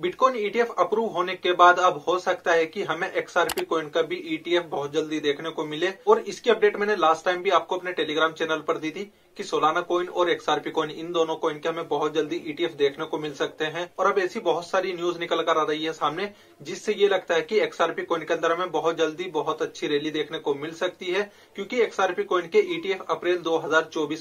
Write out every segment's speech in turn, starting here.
bitcoin ETF e approve होने के बाद अब हो सकता है कि हमें एक्सआरपी कॉइन का भी ईटीएफ e बहुत जल्दी देखने को मिले और इसकी अपडेट मैंने लास्ट टाइम भी आपको अपने टेलीग्राम चैनल पर दी थी कि सोलाना कॉइन और एक्सआरपी कॉइन इन दोनों कॉइन के हमें बहुत जल्दी ईटीएफ e देखने को मिल सकते हैं और अब ऐसी बहुत सारी न्यूज निकल कर आ रही है सामने जिससे ये लगता है की एक्सआरपी कॉइन के अंदर हमें बहुत जल्दी बहुत अच्छी रैली देखने को मिल सकती है क्योंकि एक्सआरपी कॉइन के ईटीएफ अप्रैल दो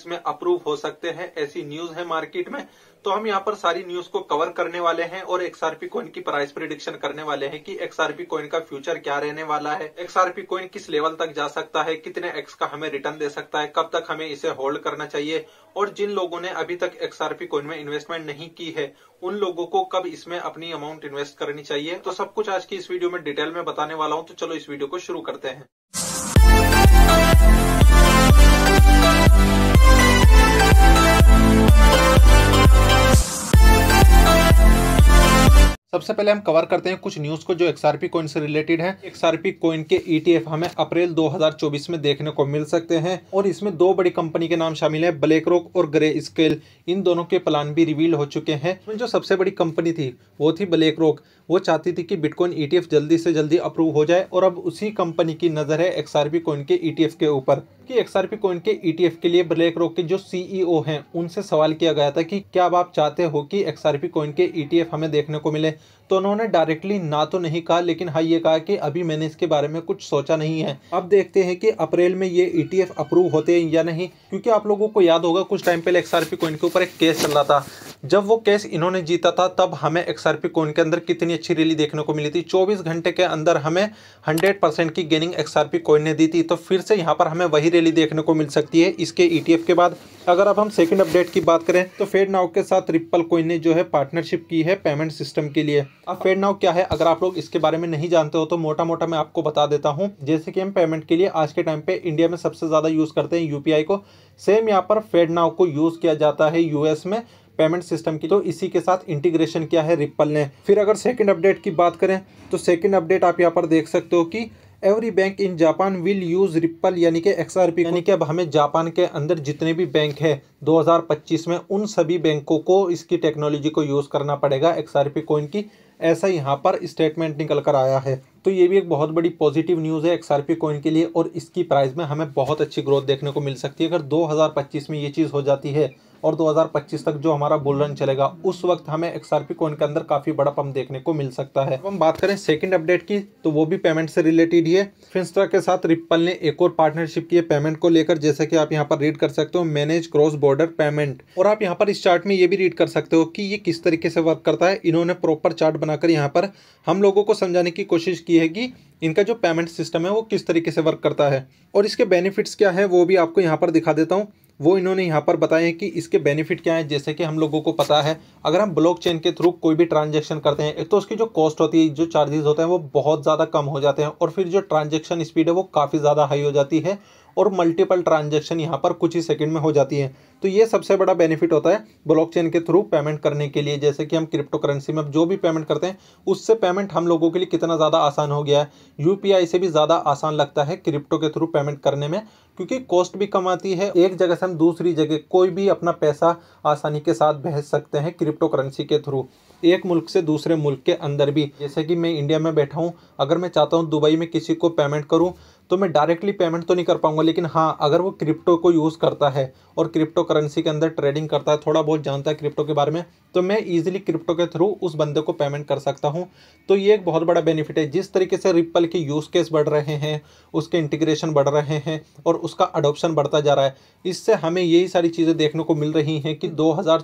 में अप्रूव हो सकते हैं ऐसी न्यूज है मार्केट में तो हम यहाँ पर सारी न्यूज को कवर करने वाले हैं और एक्सआरपी कॉइन की प्राइस प्रिडिक्शन करने वाले हैं कि एक्सआरपी कॉइन का फ्यूचर क्या रहने वाला है एक्सआरपी कॉइन किस लेवल तक जा सकता है कितने एक्स का हमें रिटर्न दे सकता है कब तक हमें इसे होल्ड करना चाहिए और जिन लोगों ने अभी तक एक्सआरपी कॉइन में इन्वेस्टमेंट नहीं की है उन लोगों को कब इसमें अपनी अमाउंट इन्वेस्ट करनी चाहिए तो सब कुछ आज की इस वीडियो में डिटेल में बताने वाला हूँ तो चलो इस वीडियो को शुरू करते हैं सबसे पहले हम कवर करते हैं कुछ न्यूज़ को जो एक्सआरपी कोइन से रिलेटेड है एक्सआरपी कोइन के ईटीएफ e हमें अप्रैल 2024 में देखने को मिल सकते हैं और इसमें दो बड़ी कंपनी के नाम शामिल है ब्लैक रॉक और ग्रे स्केल इन दोनों के प्लान भी रिवील हो चुके हैं जो सबसे बड़ी कंपनी थी वो थी ब्लैक रॉक वो चाहती थी कि बिटकॉइन ईटीएफ e जल्दी से जल्दी अप्रूव हो जाए और अब उसी कंपनी की नज़र है एक्सआरपी कॉइन के ईटीएफ e के ऊपर कि एक्सआरपी कॉइन के ईटीएफ e के लिए ब्लैक रॉक के जो सीईओ हैं उनसे सवाल किया गया था कि क्या आप चाहते हो कि एक्सआरपी कॉइन के ईटीएफ हमें देखने को मिले तो उन्होंने डायरेक्टली ना तो नहीं कहा लेकिन हाँ ये कहा कि अभी मैंने इसके बारे में कुछ सोचा नहीं है अब देखते हैं कि अप्रैल में ये ईटीएफ अप्रूव होते हैं या नहीं क्योंकि आप लोगों को याद होगा कुछ टाइम पहले एक्सआरपी कॉइन के ऊपर एक केस चल रहा था जब वो केस इन्होंने जीता था तब हमें एक्सआरपी कोइन के अंदर कितनी अच्छी रैली देखने को मिली थी 24 घंटे के अंदर हमें 100 परसेंट की गेनिंग एक्सआरपी कोइन ने दी थी तो फिर से यहाँ पर हमें वही रैली देखने को मिल सकती है इसके एफ e के बाद अगर अब हम सेकेंड अपडेट की बात करें तो फेड नाउ के साथ रिप्पल कोइन ने जो है पार्टनरशिप की है पेमेंट सिस्टम के लिए अब फेड नाउ क्या है अगर आप लोग इसके बारे में नहीं जानते हो तो मोटा मोटा मैं आपको बता देता हूँ जैसे कि हम पेमेंट के लिए आज के टाइम पे इंडिया में सबसे ज़्यादा यूज़ करते हैं यूपीआई को सेम यहाँ पर फेड नाउ को यूज़ किया जाता है यूएस में पेमेंट सिस्टम की तो इसी के साथ इंटीग्रेशन किया है रिप्पल ने फिर अगर सेकेंड अपडेट की बात करें तो सेकेंड अपडेट आप यहाँ पर देख सकते हो कि every bank in Japan will use Ripple यानी कि एक्स आर पी यानी कि अब हमें जापान के अंदर जितने भी बैंक है 2025 में उन सभी बैंकों को इसकी टेक्नोलॉजी को यूज़ करना पड़ेगा एक्स आर पी कोइन की ऐसा यहाँ पर स्टेटमेंट निकल कर आया है तो ये भी एक बहुत बड़ी पॉजिटिव न्यूज़ है एक्स आर पी कोइन के लिए और इसकी प्राइस में हमें बहुत अच्छी ग्रोथ देखने को मिल सकती है अगर 2025 में ये चीज़ हो जाती है और 2025 तक जो हमारा बुल रन चलेगा उस वक्त हमें एक्सआरपी कॉइन के अंदर काफ़ी बड़ा पम्प देखने को मिल सकता है हम बात करें सेकंड अपडेट की तो वो भी पेमेंट से रिलेटेड ही है फिंस्ट्रा के साथ रिप्पल ने एक और पार्टनरशिप की है पेमेंट को लेकर जैसे कि आप यहाँ पर रीड कर सकते हो मैनेज क्रॉस बॉर्डर पेमेंट और आप यहाँ पर इस चार्ट में ये भी रीड कर सकते हो कि ये किस तरीके से वर्क करता है इन्होंने प्रॉपर चार्ट बनाकर यहाँ पर हम लोगों को समझाने की कोशिश की है कि इनका जो पेमेंट सिस्टम है वो किस तरीके से वर्क करता है और इसके बेनिफिट्स क्या है वो भी आपको यहाँ पर दिखा देता हूँ वो इन्होंने यहाँ पर बताए हैं कि इसके बेनिफिट क्या हैं जैसे कि हम लोगों को पता है अगर हम ब्लॉकचेन के थ्रू कोई भी ट्रांजेक्शन करते हैं तो उसकी जो कॉस्ट होती है जो चार्जेस होते हैं वो बहुत ज़्यादा कम हो जाते हैं और फिर जो ट्रांजेक्शन स्पीड है वो काफ़ी ज़्यादा हाई हो जाती है और मल्टीपल ट्रांजेक्शन यहाँ पर कुछ ही सेकेंड में हो जाती है तो ये सबसे बड़ा बेनिफिट होता है ब्लॉकचेन के थ्रू पेमेंट करने के लिए जैसे कि हम क्रिप्टो करेंसी में जो भी पेमेंट करते हैं उससे पेमेंट हम लोगों के लिए कितना ज़्यादा आसान हो गया है यूपीआई से भी ज़्यादा आसान लगता है क्रिप्टो के थ्रू पेमेंट करने में क्योंकि कॉस्ट भी कम आती है एक जगह से हम दूसरी जगह कोई भी अपना पैसा आसानी के साथ भेज सकते हैं क्रिप्टो करेंसी के थ्रू एक मुल्क से दूसरे मुल्क के अंदर भी जैसे कि मैं इंडिया में बैठा हूँ अगर मैं चाहता हूँ दुबई में किसी को पेमेंट करूँ तो मैं डायरेक्टली पेमेंट तो नहीं कर पाऊंगा लेकिन हाँ अगर वो क्रिप्टो को यूज़ करता है और क्रिप्टो करेंसी के अंदर ट्रेडिंग करता है थोड़ा बहुत जानता है क्रिप्टो के बारे में तो मैं ईजिली क्रिप्टो के थ्रू उस बंदे को पेमेंट कर सकता हूँ तो ये एक बहुत बड़ा बेनिफिट है जिस तरीके से रिप्पल के यूज़ केस बढ़ रहे हैं उसके इंटीग्रेशन बढ़ रहे हैं और उसका अडोप्शन बढ़ता जा रहा है इससे हमें यही सारी चीज़ें देखने को मिल रही हैं कि दो हज़ार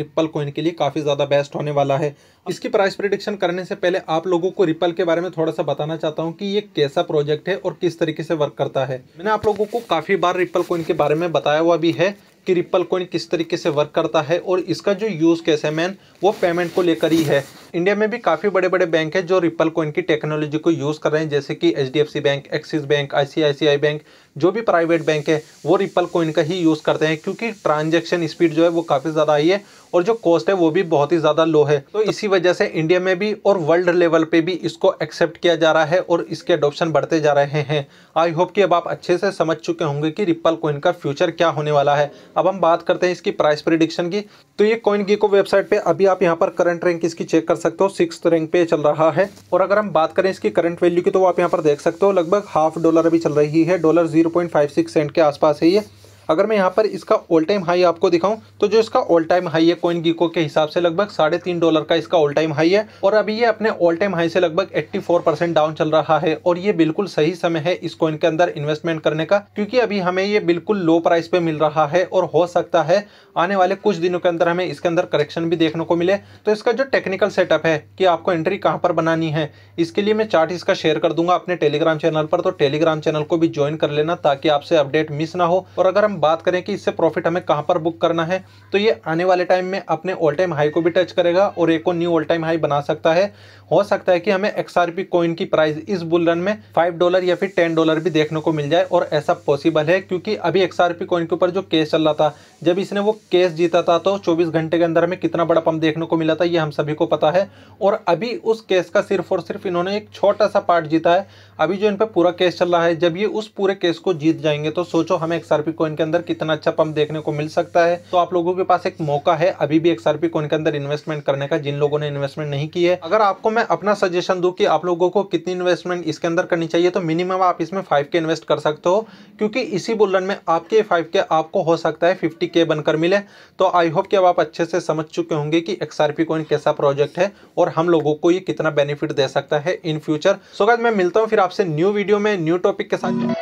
रिप्पल कोइन के लिए काफ़ी ज़्यादा बेस्ट होने वाला है इसकी प्राइस प्रिडिक्शन करने से पहले आप लोगों को रिप्पल के बारे में थोड़ा सा बताना चाहता हूँ कि ये कैसा प्रोजेक्ट है और किस तरीके से वर्क करता है मैंने आप लोगों को काफ़ी बार रिपल कोइन के बारे में बताया हुआ भी है कि रिपल कोइन किस तरीके से वर्क करता है और इसका जो यूज़ कैसे है मैन वो पेमेंट को लेकर ही है इंडिया में भी काफी बड़े बड़े बैंक है जो रिपल कोइन की टेक्नोलॉजी को यूज कर रहे हैं जैसे कि H bank Axis bank ICICI bank जो भी प्राइवेट बैंक है वो रिपल कोइन का ही यूज करते हैं क्योंकि ट्रांजेक्शन स्पीड जो है वो काफी ज्यादा आई है और जो कॉस्ट है वो भी बहुत ही ज्यादा लो है तो इसी वजह से इंडिया में भी और वर्ल्ड लेवल पे भी इसको एक्सेप्ट किया जा रहा है और इसके अडोप्शन बढ़ते जा रहे हैं आई होप कि अब आप अच्छे से समझ चुके होंगे कि रिपल कोइन का फ्यूचर क्या होने वाला है अब हम बात करते हैं इसकी प्राइस प्रिडिक्शन की तो ये कोइन की वेबसाइट पे अभी आप यहाँ पर करंट रैंक इसकी चेक कर सकते हो सिक्स रैंक पे चल रहा है और अगर हम बात करें इसकी करंट वैल्यू की तो आप यहाँ पर देख सकते हो लगभग हाफ डॉलर अभी चल रही है डॉलर जीरो सेंट के आसपास है ये अगर मैं यहाँ पर इसका ऑल टाइम हाई आपको दिखाऊं तो जो इसका ऑल टाइम हाई है कोइन गीको के हिसाब से लगभग साढ़े तीन डॉलर का इसका ऑल टाइम हाई है और अभी ये अपने ऑल टाइम हाई से लगभग 84 परसेंट डाउन चल रहा है और ये बिल्कुल सही समय है इस कोइन के अंदर इन्वेस्टमेंट करने का क्योंकि अभी हमें ये बिल्कुल लो प्राइस पे मिल रहा है और हो सकता है आने वाले कुछ दिनों के अंदर हमें इसके अंदर करेक्शन भी देखने को मिले तो इसका जो टेक्निकल सेटअप है कि आपको एंट्री कहाँ पर बनानी है इसके लिए मैं चार्ट इसका शेयर कर दूंगा अपने टेलीग्राम चैनल पर तो टेलीग्राम चैनल को भी ज्वाइन कर लेना ताकि आपसे अपडेट मिस ना हो और अगर हम बात करें कि इससे प्रॉफिट हमें कहाँ पर बुक करना है तो ये आने वाले टाइम में अपने ऑल टाइम हाई को भी टच करेगा और एक और न्यू ऑल टाइम हाई बना सकता है हो सकता है कि हमें एक्सआरपी कॉइन की प्राइस इस बुल रन में फाइव डॉलर या फिर टेन डॉलर भी देखने को मिल जाए और ऐसा पॉसिबल है क्योंकि अभी एक्सआरपी कॉइन के ऊपर जो केस चल रहा था जब इसने वो केस जीता था तो चौबीस घंटे के अंदर हमें कितना बड़ा पंप देखने को मिला था ये हम सभी को पता है और अभी उस केस का सिर्फ और सिर्फ इन्होंने एक छोटा सा पार्ट जीता है अभी जो इन पर पूरा केस चल रहा है जब ये उस पूरे केस को जीत जाएंगे तो सोचो हमें एक्सआरपी कॉइन के अंदर कितना अच्छा पंप देखने को मिल सकता है तो आप लोगों के पास एक मौका है अभी भी एक्सआरपी कोइन के अंदर इन्वेस्टमेंट करने का जिन लोगों ने इन्वेस्टमेंट नहीं की है अगर आपको मैं अपना सजेशन दू की आप लोगों को कितनी इन्वेस्टमेंट इसके अंदर करनी चाहिए तो मिनिमम आप इसमें फाइव इन्वेस्ट कर सकते हो क्योंकि इसी बुलन में आपके फाइव आपको हो सकता है फिफ्टी बनकर मिले तो आई होप कि अब आप अच्छे से समझ चुके होंगे कि एक्सआरपी कोइन कैसा प्रोजेक्ट है और हम लोगों को ये कितना बेनिफिट दे सकता है इन फ्यूचर सो so, मैं मिलता हूं फिर आपसे न्यू वीडियो में न्यू टॉपिक के साथ